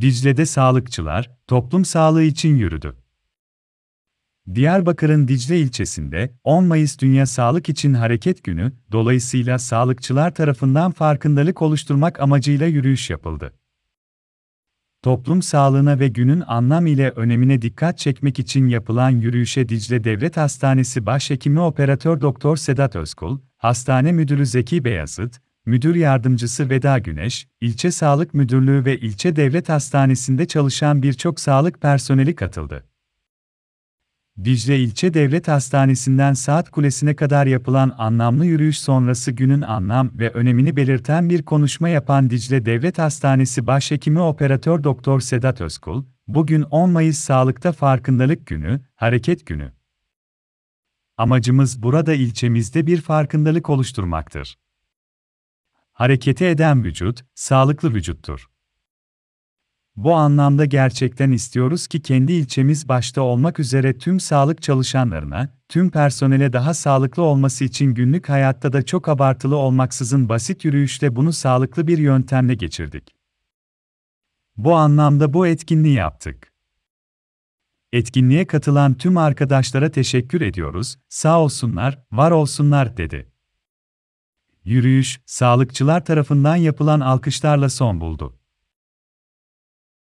Dicle'de sağlıkçılar, toplum sağlığı için yürüdü. Diyarbakır'ın Dicle ilçesinde 10 Mayıs Dünya Sağlık İçin Hareket Günü, dolayısıyla sağlıkçılar tarafından farkındalık oluşturmak amacıyla yürüyüş yapıldı. Toplum sağlığına ve günün anlam ile önemine dikkat çekmek için yapılan yürüyüşe Dicle Devlet Hastanesi Başhekimi Operatör Doktor Sedat Özkul, Hastane Müdürü Zeki Beyazıt, Müdür Yardımcısı Veda Güneş, ilçe Sağlık Müdürlüğü ve ilçe Devlet Hastanesi'nde çalışan birçok sağlık personeli katıldı. Dicle ilçe Devlet Hastanesi'nden Saat Kulesi'ne kadar yapılan anlamlı yürüyüş sonrası günün anlam ve önemini belirten bir konuşma yapan Dicle Devlet Hastanesi Başhekimi Operatör Doktor Sedat Özkul, bugün 10 Mayıs Sağlıkta Farkındalık Günü, Hareket Günü. Amacımız burada ilçemizde bir farkındalık oluşturmaktır. Harekete eden vücut, sağlıklı vücuttur. Bu anlamda gerçekten istiyoruz ki kendi ilçemiz başta olmak üzere tüm sağlık çalışanlarına, tüm personele daha sağlıklı olması için günlük hayatta da çok abartılı olmaksızın basit yürüyüşle bunu sağlıklı bir yöntemle geçirdik. Bu anlamda bu etkinliği yaptık. Etkinliğe katılan tüm arkadaşlara teşekkür ediyoruz, sağ olsunlar, var olsunlar dedi yürüyüş, sağlıkçılar tarafından yapılan alkışlarla son buldu.